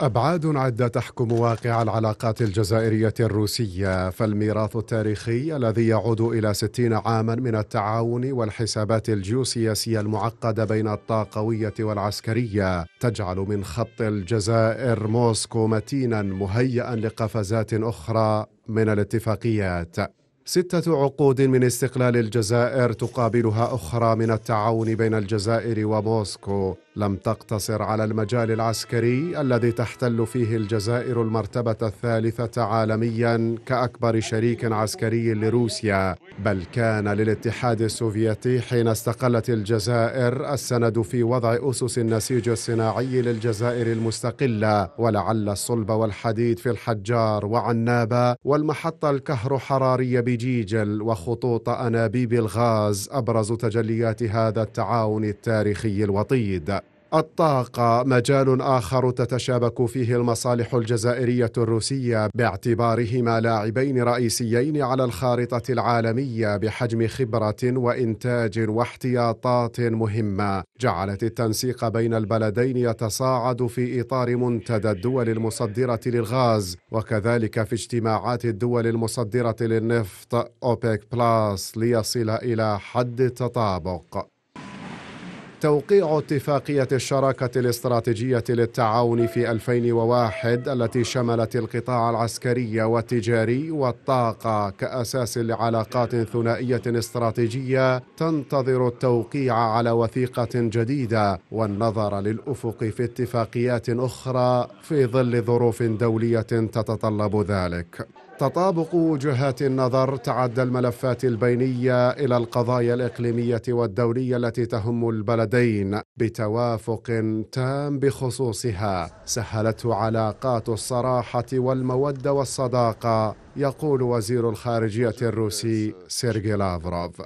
أبعاد عدة تحكم واقع العلاقات الجزائرية الروسية فالميراث التاريخي الذي يعود إلى ستين عاما من التعاون والحسابات الجيوسياسية المعقدة بين الطاقوية والعسكرية تجعل من خط الجزائر موسكو متينا مهيئا لقفزات أخرى من الاتفاقيات ستة عقود من استقلال الجزائر تقابلها أخرى من التعاون بين الجزائر وموسكو لم تقتصر على المجال العسكري الذي تحتل فيه الجزائر المرتبة الثالثة عالميا كأكبر شريك عسكري لروسيا، بل كان للاتحاد السوفيتي حين استقلت الجزائر السند في وضع أسس النسيج الصناعي للجزائر المستقلة، ولعل الصلب والحديد في الحجار وعنابة، والمحطة الكهر حرارية بجيجل وخطوط أنابيب الغاز أبرز تجليات هذا التعاون التاريخي الوطيد. الطاقة مجال آخر تتشابك فيه المصالح الجزائرية الروسية باعتبارهما لاعبين رئيسيين على الخارطة العالمية بحجم خبرة وإنتاج واحتياطات مهمة جعلت التنسيق بين البلدين يتصاعد في إطار منتدى الدول المصدرة للغاز وكذلك في اجتماعات الدول المصدرة للنفط أوبيك بلاس ليصل إلى حد تطابق توقيع اتفاقية الشراكة الاستراتيجية للتعاون في 2001 التي شملت القطاع العسكري والتجاري والطاقة كأساس لعلاقات ثنائية استراتيجية تنتظر التوقيع على وثيقة جديدة والنظر للأفق في اتفاقيات أخرى في ظل ظروف دولية تتطلب ذلك. تطابق وجهات النظر تعدى الملفات البينية إلى القضايا الإقليمية والدولية التي تهم البلد البلدين بتوافق تام بخصوصها سهلته علاقات الصراحة والمودة والصداقة يقول وزير الخارجية الروسي سيرجي لافروف